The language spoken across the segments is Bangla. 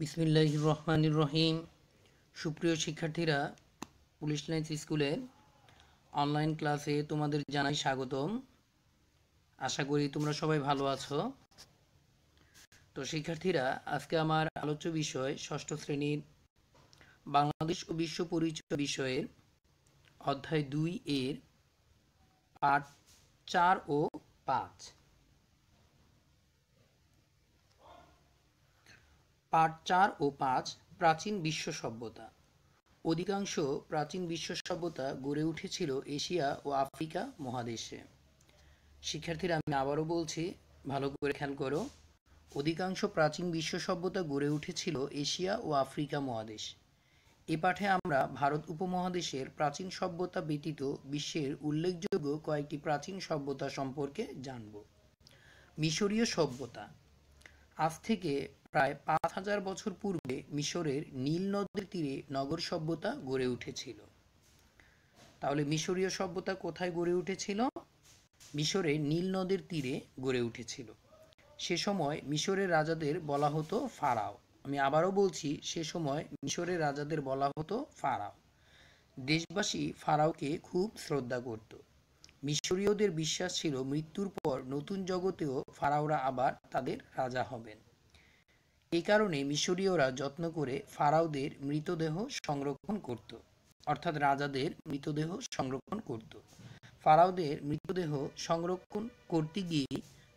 বিসমিল্লাহ রহমানুর রহিম সুপ্রিয় শিক্ষার্থীরা পুলিশ লাইন্স স্কুলের অনলাইন ক্লাসে তোমাদের জানাই স্বাগতম আশা করি তোমরা সবাই ভালো আছো তো শিক্ষার্থীরা আজকে আমার আলোচ্য বিষয় ষষ্ঠ শ্রেণীর বাংলাদেশ ও বিশ্ব পরিচয় বিষয়ের অধ্যায় দুই এর পাঠ চার ও পাঁচ পার্ট চার ও পাঁচ প্রাচীন বিশ্ব সভ্যতা অধিকাংশ প্রাচীন বিশ্ব সভ্যতা গড়ে উঠেছিল এশিয়া ও আফ্রিকা মহাদেশে শিক্ষার্থীরা আমি আবারও বলছি ভালো করে খেয়াল করো অধিকাংশ প্রাচীন বিশ্ব সভ্যতা গড়ে উঠেছিল এশিয়া ও আফ্রিকা মহাদেশ এ পাঠে আমরা ভারত উপমহাদেশের প্রাচীন সভ্যতা ব্যতীত বিশ্বের উল্লেখযোগ্য কয়েকটি প্রাচীন সভ্যতা সম্পর্কে জানব মিশরীয় সভ্যতা আজ থেকে প্রায় পাঁচ হাজার বছর পূর্বে মিশরের নীল নদীর তীরে নগর সভ্যতা গড়ে উঠেছিল তাহলে মিশরীয় সভ্যতা কোথায় গড়ে উঠেছিল মিশরে নীল নদীর তীরে গড়ে উঠেছিল সে সময় মিশরের রাজাদের বলা হতো ফারাও আমি আবারও বলছি সে সময় মিশরের রাজাদের বলা হতো ফারাও দেশবাসী ফারাওকে খুব শ্রদ্ধা করত মিশরীয়দের বিশ্বাস ছিল মৃত্যুর পর নতুন জগতেও ফারাওরা আবার তাদের রাজা হবেন এই কারণে মিশরীয়রা যত্ন করে ফারাওদের মৃতদেহ সংরক্ষণ করত অর্থাৎ রাজাদের মৃতদেহ সংরক্ষণ করত ফারাওদের মৃতদেহ সংরক্ষণ করতে গিয়ে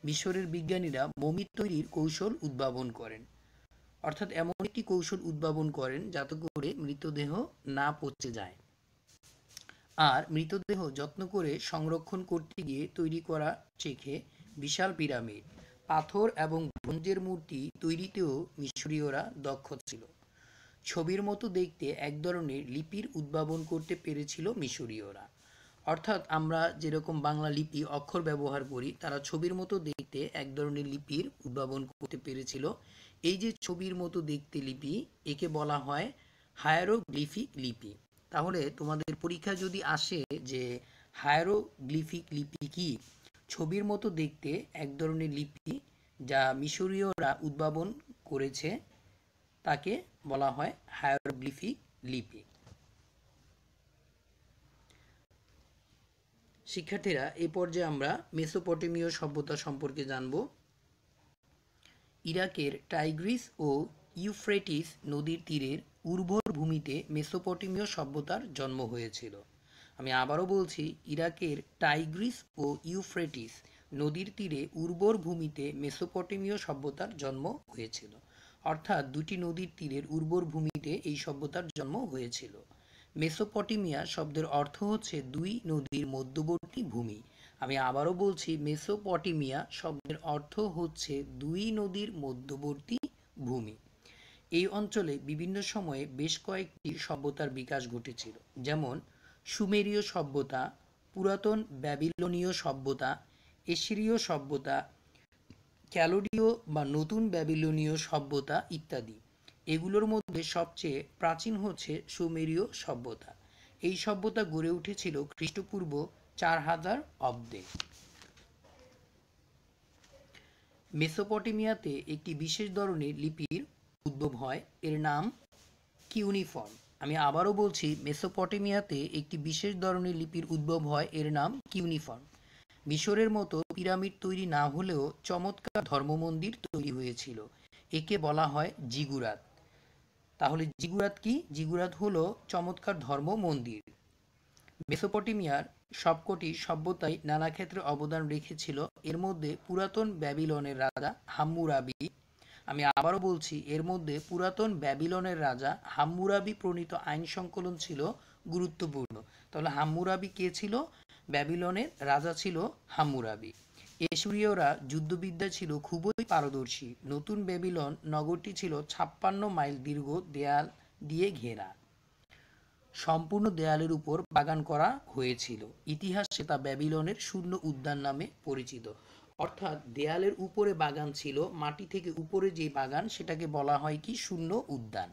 মিশরের বিজ্ঞানীরা মমি তৈরির কৌশল উদ্ভাবন করেন অর্থাৎ এমন একটি কৌশল উদ্ভাবন করেন যাতে করে মৃতদেহ না পচে যায় আর মৃতদেহ যত্ন করে সংরক্ষণ করতে গিয়ে তৈরি করা চেখে বিশাল পিরামিড পাথর এবং ব্রোঞ্জের মূর্তি তৈরিতেও মিশরীয়রা দক্ষ ছিল ছবির মতো দেখতে এক ধরনের লিপির উদ্ভাবন করতে পেরেছিল মিশরীয়রা অর্থাৎ আমরা যেরকম বাংলা লিপি অক্ষর ব্যবহার করি তারা ছবির মতো দেখতে এক ধরনের লিপির উদ্ভাবন করতে পেরেছিল এই যে ছবির মতো দেখতে লিপি একে বলা হয় হায়ারোগ্লিফিক লিপি তাহলে তোমাদের পরীক্ষা যদি আসে যে হায়ারোগ্লিফিক লিপি কি ছবির মতো দেখতে এক ধরনের লিপি যা মিশরীয়রা উদ্ভাবন করেছে তাকে বলা হয় হায়ারোগ্লিফিক লিপি শিক্ষার্থীরা এ পর্যায়ে আমরা মেসোপটেমীয় সভ্যতা সম্পর্কে জানব ইরাকের টাইগ্রিস ও ইউফ্রেটিস নদীর তীরের উর্বর ভূমিতে মেসোপটেমীয় সভ্যতার জন্ম হয়েছিল আমি আবারও বলছি ইরাকের টাইগ্রিস ও ইউফ্রেটিস নদীর তীরে উর্বর ভূমিতে মেসোপটেমীয় সভ্যতার জন্ম হয়েছিল অর্থাৎ দুটি নদীর তীরের উর্বর ভূমিতে এই সভ্যতার জন্ম হয়েছিল মেসোপটেমিয়া শব্দের অর্থ হচ্ছে দুই নদীর মধ্যবর্তী ভূমি আমি আবারও বলছি মেসোপটেমিয়া শব্দের অর্থ হচ্ছে দুই নদীর মধ্যবর্তী ভূমি এই অঞ্চলে বিভিন্ন সময়ে বেশ কয়েকটি সভ্যতার বিকাশ ঘটেছিল যেমন সুমেরীয় সভ্যতা পুরাতন ব্যাবিলনীয় সভ্যতা এশিরীয় সভ্যতা ক্যালোডীয় বা নতুন ব্যাবিলনীয় সভ্যতা ইত্যাদি এগুলোর মধ্যে সবচেয়ে প্রাচীন হচ্ছে সুমেরীয় সভ্যতা এই সভ্যতা গড়ে উঠেছিল খ্রিস্টপূর্ব চার হাজার অব্দে মেসোপটেমিয়াতে একটি বিশেষ ধরনের লিপির উদ্ভব হয় এর নাম কিউনিফর্ম আমি আবারও বলছি মেসোপটেমিয়াতে একটি বিশেষ ধরনের লিপির উদ্ভব হয় এর নাম কিউনিফর্ম মিশরের মতো পিরামিড তৈরি না হলেও চমৎকার ধর্মমন্দির তৈরি হয়েছিল একে বলা হয় জিগুরাত তাহলে জিগুরাত কি জিগুরাত হলো চমৎকার ধর্ম মন্দির মেসোপটেমিয়ার সবকটি সভ্যতাই নানা ক্ষেত্রে অবদান রেখেছিল এর মধ্যে পুরাতন ব্যাবিলনের রাজা হাম্মুরাবি আমি আবারও বলছি এর মধ্যে পুরাতন ব্যাবিলনের রাজা হাম্মুরাবি প্রণীত আইন সংকলন ছিল গুরুত্বপূর্ণ তাহলে হাম্মুরাবি কে ছিল ব্যাবিলনের রাজা ছিল হাম্মুরাবি এশীয়রা যুদ্ধবিদ্যা ছিল খুবই পারদর্শী নতুন ব্যাবিলন নগরটি ছিল ছাপ্পান্ন মাইল দীর্ঘ দেয়াল দিয়ে ঘেরা সম্পূর্ণ দেয়ালের উপর বাগান করা হয়েছিল ইতিহাসে তা ব্যাবিলনের শূন্য উদ্যান নামে পরিচিত অর্থাৎ দেয়ালের উপরে বাগান ছিল মাটি থেকে উপরে যে বাগান সেটাকে বলা হয় কি শূন্য উদ্যান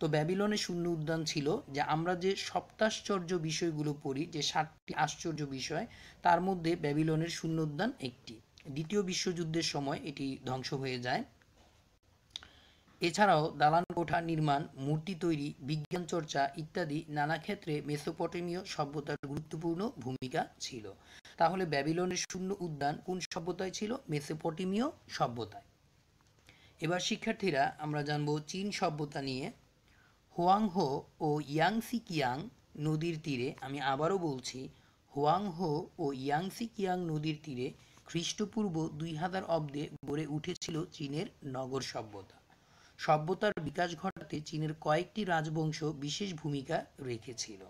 তো ব্যাবিলনে শূন্য উদ্যান ছিল যা আমরা যে সপ্তাশ্চর্য বিষয়গুলো পড়ি যে সাতটি আশ্চর্য বিষয় তার মধ্যে ব্যাবিলনের শূন্য উদ্যান একটি দ্বিতীয় বিশ্বযুদ্ধের সময় এটি ধ্বংস হয়ে যায় এছাড়াও দালান কোঠা নির্মাণ মূর্তি তৈরি বিজ্ঞান চর্চা ইত্যাদি নানা ক্ষেত্রে মেসোপটেমীয় সভ্যতার গুরুত্বপূর্ণ ভূমিকা ছিল তাহলে ব্যাবিলনের শূন্য উদ্যান কোন সভ্যতায় ছিল মেসোপটেমীয় সভ্যতায় এবার শিক্ষার্থীরা আমরা জানব চীন সভ্যতা নিয়ে হোয়াংহো ও ইয়াংসি কিয়াং নদীর তীরে আমি আবারও বলছি হোয়াংহো ও ইয়াংসি কিয়াং নদীর তীরে খ্রিস্টপূর্ব দুই হাজার অব্দে গড়ে উঠেছিল চীনের নগর সভ্যতা সভ্যতার বিকাশ ঘটাতে চীনের কয়েকটি রাজবংশ বিশেষ ভূমিকা রেখেছিল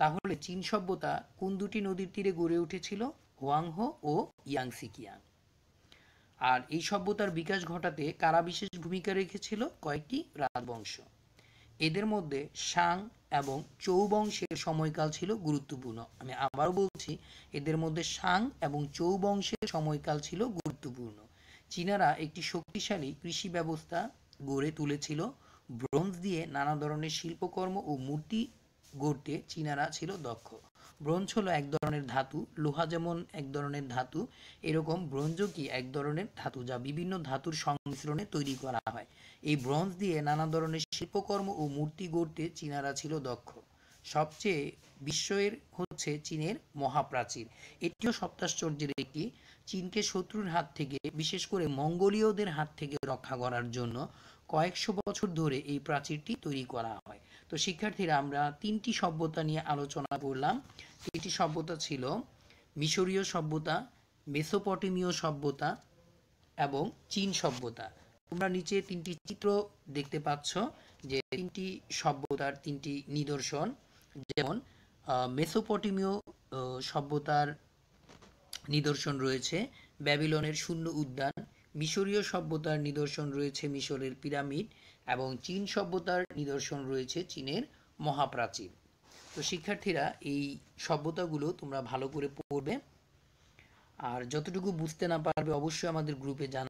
তাহলে চীন সভ্যতা কোন দুটি নদীর তীরে গড়ে উঠেছিল হোয়াংহো ও ইয়াংসিকিয়াং আর এই সভ্যতার বিকাশ ঘটাতে কারা বিশেষ ভূমিকা রেখেছিল কয়েকটি রাজবংশ এদের মধ্যে সাং এবং চৌ বংশের সময়কাল ছিল গুরুত্বপূর্ণ আমি আবারও বলছি এদের মধ্যে সাং এবং চৌ বংশের সময়কাল ছিল গুরুত্বপূর্ণ চীনারা একটি শক্তিশালী কৃষি ব্যবস্থা গড়ে তুলেছিল ব্রোঞ্জ দিয়ে নানা ধরনের শিল্পকর্ম ও মূর্তি গড়তে চীনারা ছিল দক্ষ ব্রোঞ্জ হলো এক ধরনের ধাতু লোহা যেমন এক ধরনের ধাতু এরকম ব্রোঞ্জও কি এক ধরনের ধাতু যা বিভিন্ন ধাতুর সংমিশ্রণে তৈরি করা হয় এই ব্রোঞ্জ দিয়ে নানা ধরনের শিল্পকর্ম ও মূর্তি গড়তে চীনারা ছিল দক্ষ সবচেয়ে বিশ্বের হচ্ছে চীনের মহাপ্রাচীর এটিও সপ্তাশ্চর্যের একটি চীনকে শত্রুর হাত থেকে বিশেষ করে মঙ্গোলীয়দের হাত থেকে রক্ষা করার জন্য কয়েকশো বছর ধরে এই প্রাচীরটি তৈরি করা হয় তো শিক্ষার্থীরা আমরা তিনটি সভ্যতা নিয়ে আলোচনা করলাম তিনটি সভ্যতা ছিল মিশরীয় সভ্যতা মেসোপটেমীয় সভ্যতা এবং চীন সভ্যতা তোমরা নিচে তিনটি চিত্র দেখতে পাচ্ছ যে তিনটি সভ্যতার তিনটি নিদর্শন যেমন মেসোপটেমীয় সভ্যতার নিদর্শন রয়েছে ব্যাবিলনের শূন্য উদ্যান মিশরীয় সভ্যতার নিদর্শন রয়েছে মিশরের পিরামিড এবং চীন সভ্যতার নিদর্শন রয়েছে চীনের মহাপ্রাচীর তো শিক্ষার্থীরা এই সভ্যতাগুলো তোমরা ভালো করে পড়বে আর যতটুকু বুঝতে না পারবে অবশ্যই আমাদের গ্রুপে জানা